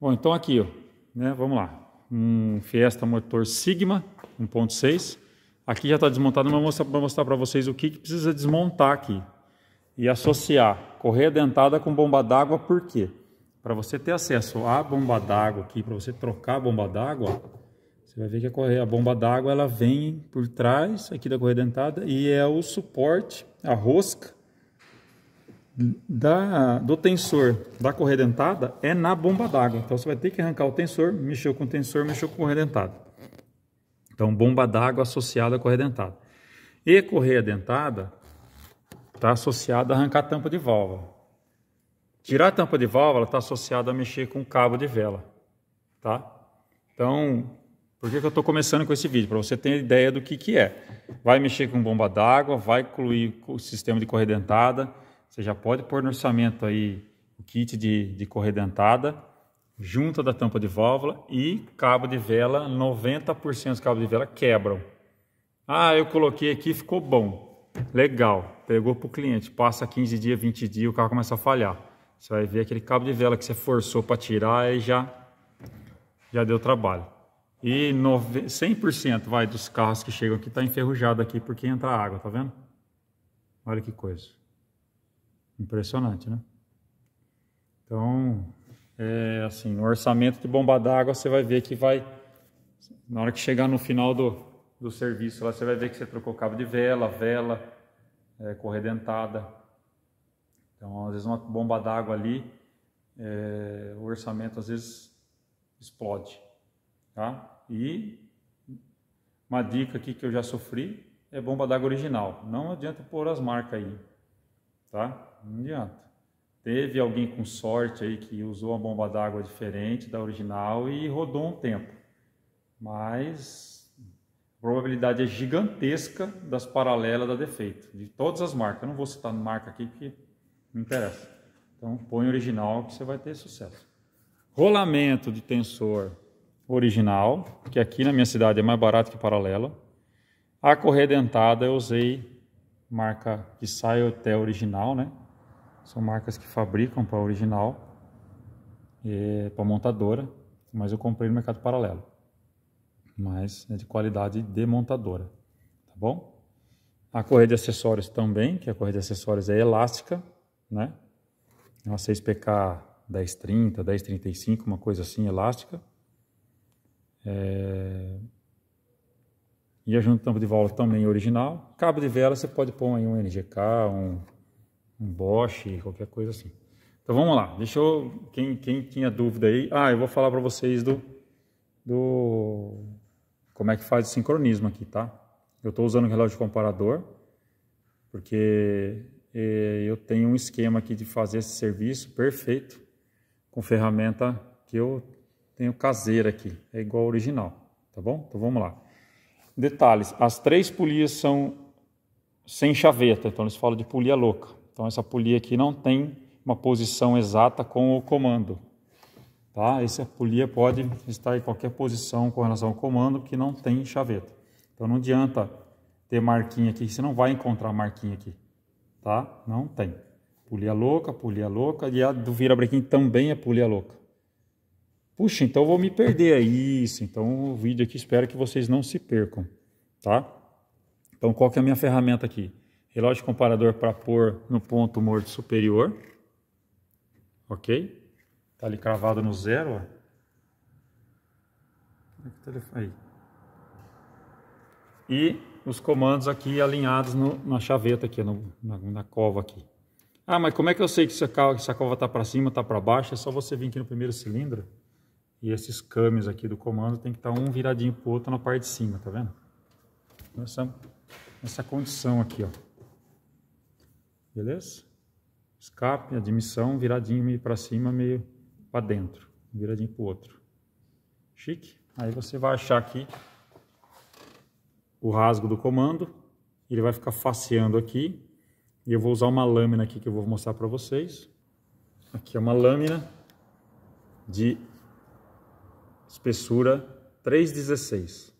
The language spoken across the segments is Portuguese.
Bom, então aqui, ó, né, vamos lá. Um Fiesta motor Sigma 1.6. Aqui já está desmontado, mas vou mostrar para vocês o que, que precisa desmontar aqui. E associar correia dentada com bomba d'água, por quê? Para você ter acesso à bomba d'água aqui, para você trocar a bomba d'água, você vai ver que a, correia, a bomba d'água ela vem por trás aqui da correia dentada e é o suporte, a rosca da, do tensor da corredentada é na bomba d'água. Então você vai ter que arrancar o tensor, mexeu com o tensor, mexeu com a corredentada. Então bomba d'água associada à corredentada. E corredentada está associada a arrancar a tampa de válvula. Tirar a tampa de válvula está associada a mexer com o cabo de vela. Tá? Então, por que, que eu estou começando com esse vídeo? Para você ter ideia do que, que é. Vai mexer com bomba d'água, vai incluir o sistema de corredentada você já pode pôr no orçamento aí o kit de, de corredentada, junta da tampa de válvula e cabo de vela, 90% dos cabos de vela quebram. Ah, eu coloquei aqui, ficou bom. Legal, pegou para o cliente, passa 15 dias, 20 dias, o carro começa a falhar. Você vai ver aquele cabo de vela que você forçou para tirar, e já, já deu trabalho. E 100% vai dos carros que chegam aqui está enferrujado aqui porque entra água, tá vendo? Olha que coisa. Impressionante, né? Então, é assim, no orçamento de bomba d'água você vai ver que vai, na hora que chegar no final do, do serviço lá, você vai ver que você trocou cabo de vela, vela, é, corredentada. Então, às vezes uma bomba d'água ali, é, o orçamento às vezes explode, tá? E uma dica aqui que eu já sofri é bomba d'água original. Não adianta pôr as marcas aí, tá? Não adianta. Teve alguém com sorte aí que usou uma bomba d'água diferente da original e rodou um tempo. Mas a probabilidade é gigantesca das paralelas da defeito, de todas as marcas. Eu não vou citar marca aqui porque não interessa. Então põe original que você vai ter sucesso. Rolamento de tensor original, que aqui na minha cidade é mais barato que paralelo A correia dentada eu usei marca que sai até original, né? São marcas que fabricam para original, para montadora, mas eu comprei no mercado paralelo. Mas é de qualidade de montadora, tá bom? A correia de acessórios também, que a correia de acessórios é elástica, né? É uma 6PK 1030, 1035, uma coisa assim, elástica. É... E a junta tampa de válvula também original. Cabo de vela você pode pôr aí um NGK, um um Bosch, qualquer coisa assim. Então vamos lá, deixa eu, quem, quem tinha dúvida aí, ah, eu vou falar para vocês do, do, como é que faz o sincronismo aqui, tá? Eu estou usando o relógio comparador, porque é, eu tenho um esquema aqui de fazer esse serviço perfeito com ferramenta que eu tenho caseira aqui, é igual ao original, tá bom? Então vamos lá. Detalhes, as três polias são sem chaveta, então eles falam de polia louca. Então essa polia aqui não tem uma posição exata com o comando. Tá? Essa polia pode estar em qualquer posição com relação ao comando, que não tem chaveta. Então não adianta ter marquinha aqui, você não vai encontrar marquinha aqui. Tá? Não tem. Polia louca, polia louca, e a do virabrequim também é polia louca. Puxa, então eu vou me perder aí. Isso, então o vídeo aqui espero que vocês não se percam. Tá? Então qual que é a minha ferramenta aqui? relógio comparador para pôr no ponto morto superior, ok? Tá ali cravado no zero, ó. É aí. E os comandos aqui alinhados no, na chaveta aqui, no, na, na, cova aqui. Ah, mas como é que eu sei que essa, cova está para cima, está para baixo? É só você vir aqui no primeiro cilindro e esses cames aqui do comando tem que estar tá um viradinho para o outro na parte de cima, tá vendo? Nessa condição aqui, ó. Beleza? Escape, admissão, viradinho meio para cima, meio para dentro. Viradinho para o outro. Chique. Aí você vai achar aqui o rasgo do comando. Ele vai ficar faceando aqui. E eu vou usar uma lâmina aqui que eu vou mostrar para vocês. Aqui é uma lâmina de espessura 3,16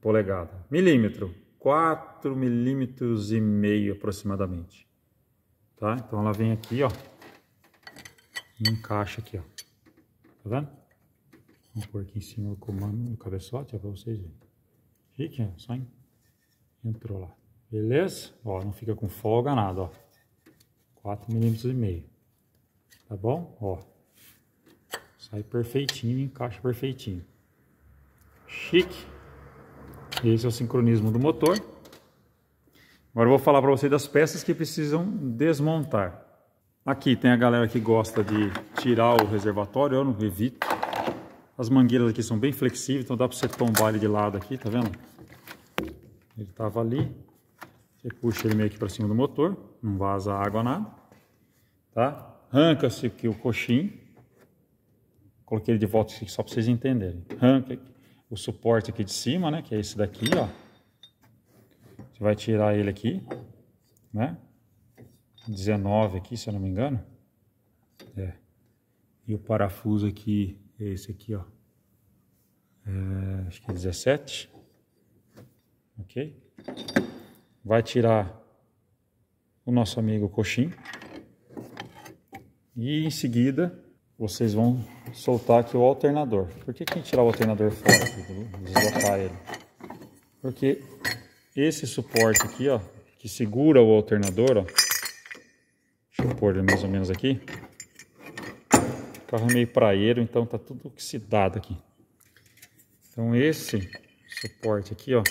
polegada. Milímetro, 4 milímetros e meio aproximadamente. Tá? Então ela vem aqui, ó, e encaixa aqui, ó. Tá vendo? Vou pôr aqui em cima o comando, do cabeçote, ó, pra vocês verem. Fique, ó, só entrou lá. Beleza? Ó, não fica com folga nada, ó. 4 milímetros e meio. Tá bom? Ó. Sai perfeitinho, encaixa perfeitinho. Chique! Esse é o sincronismo do motor. Agora eu vou falar para vocês das peças que precisam desmontar. Aqui tem a galera que gosta de tirar o reservatório, eu não evito. As mangueiras aqui são bem flexíveis, então dá para você tombar ele de lado aqui, tá vendo? Ele estava ali, você puxa ele meio que para cima do motor, não vaza água nada, tá? Arranca-se aqui o coxim, coloquei ele de volta aqui só para vocês entenderem. Arranca aqui o suporte aqui de cima, né? Que é esse daqui, ó. Você vai tirar ele aqui, né? 19 aqui, se eu não me engano. É. E o parafuso aqui é esse aqui, ó. É, acho que é 17. Ok? Vai tirar o nosso amigo coxim. E em seguida vocês vão soltar aqui o alternador. Por que, que a gente tirar o alternador fora? Deslocar ele. Porque esse suporte aqui, ó, que segura o alternador, ó. Deixa eu pôr ele mais ou menos aqui. O carro é meio praeiro, então tá tudo oxidado aqui. Então esse suporte aqui, ó,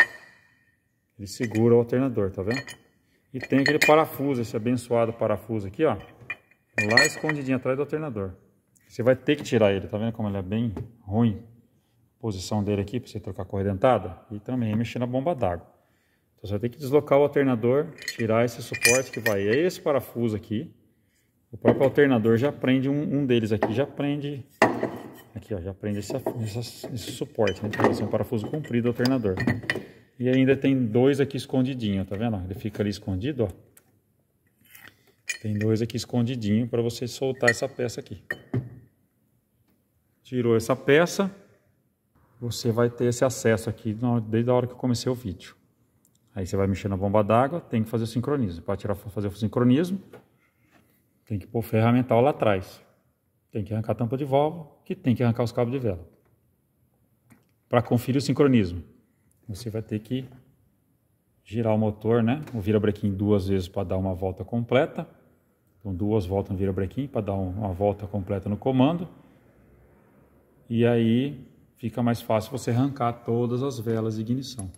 ele segura o alternador, tá vendo? E tem aquele parafuso, esse abençoado parafuso aqui, ó, lá escondidinho atrás do alternador. Você vai ter que tirar ele, tá vendo como ele é bem ruim? A posição dele aqui para você trocar a corredentada e também mexer na bomba d'água. Então você vai ter que deslocar o alternador, tirar esse suporte que vai é esse parafuso aqui. O próprio alternador já prende um, um deles aqui, já prende aqui, ó, já prende esse, esse, esse suporte, né? Então, um parafuso comprido do alternador. E ainda tem dois aqui escondidinho, tá vendo? Ele fica ali escondido, ó. Tem dois aqui escondidinho para você soltar essa peça aqui tirou essa peça, você vai ter esse acesso aqui desde a hora que eu comecei o vídeo. Aí você vai mexer na bomba d'água, tem que fazer o sincronismo. Para tirar, fazer o sincronismo, tem que pôr o ferramental lá atrás. Tem que arrancar a tampa de válvula, que tem que arrancar os cabos de vela. Para conferir o sincronismo, você vai ter que girar o motor, né? O virabrequim duas vezes para dar uma volta completa. Então duas voltas no virabrequim para dar uma volta completa no comando. E aí fica mais fácil você arrancar todas as velas de ignição,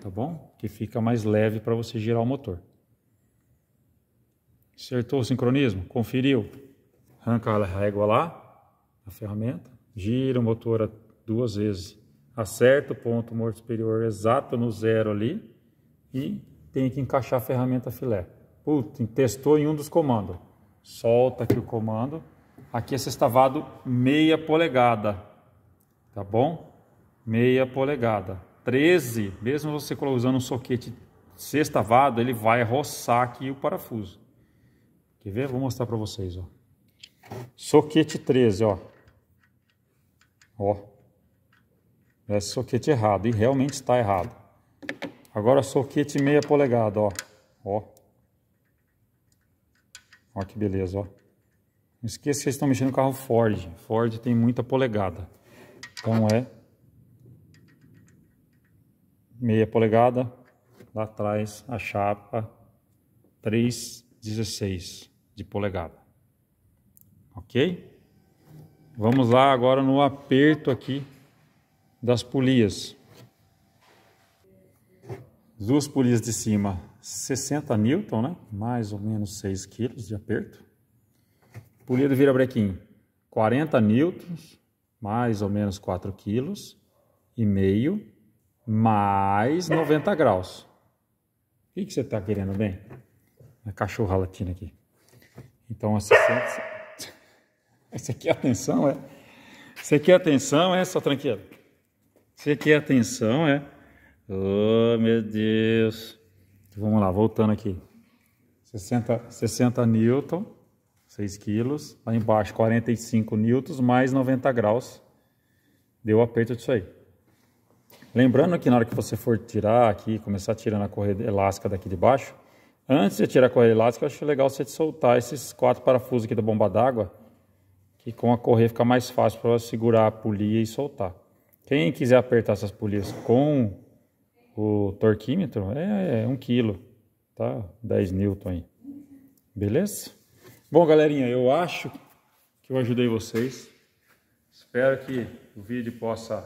tá bom? Que fica mais leve para você girar o motor. Acertou o sincronismo? Conferiu? Arranca a régua lá, a ferramenta, gira o motor duas vezes, acerta o ponto morto superior exato no zero ali e tem que encaixar a ferramenta filé. Putz, testou em um dos comandos. Solta aqui o comando, aqui é sextavado meia polegada, tá bom? Meia polegada. 13, mesmo você usando um soquete sextavado, ele vai roçar aqui o parafuso. Quer ver? Vou mostrar para vocês, ó. Soquete 13, ó. Ó. Esse é soquete errado, e realmente está errado. Agora soquete meia polegada, ó. Ó. Ó que beleza, ó. Esqueça que vocês estão mexendo no carro Ford. Ford tem muita polegada. Então é meia polegada, lá atrás a chapa 316 de polegada. Ok? Vamos lá agora no aperto aqui das polias. Duas polias de cima, 60 Newton, né? Mais ou menos 6 quilos de aperto. Polido virabrequim, 40 newtons, mais ou menos 4 quilos e meio, mais 90 graus. O que, que você está querendo bem? A cachorra latina aqui. Então, a 60... Essa aqui é a tensão, é? Você é? quer é atenção, é, sua tranquila? Você quer é atenção, é? Oh, meu Deus. Vamos lá, voltando aqui. 60, 60 newton 6 quilos, lá embaixo 45 newtons, mais 90 graus, deu o aperto disso aí. Lembrando que na hora que você for tirar aqui, começar tirando a correia elástica daqui de baixo, antes de tirar a correia elástica, eu acho legal você soltar esses quatro parafusos aqui da bomba d'água, que com a correia fica mais fácil para segurar a polia e soltar. Quem quiser apertar essas polias com o torquímetro, é, é um quilo, tá? 10 newton aí. Beleza? Bom, galerinha, eu acho que eu ajudei vocês. Espero que o vídeo possa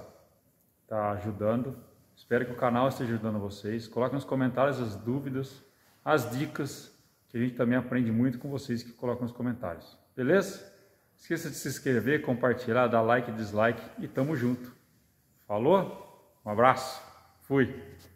estar tá ajudando. Espero que o canal esteja ajudando vocês. Coloque nos comentários as dúvidas, as dicas, que a gente também aprende muito com vocês que colocam nos comentários. Beleza? Esqueça de se inscrever, compartilhar, dar like, dislike e tamo junto. Falou? Um abraço. Fui.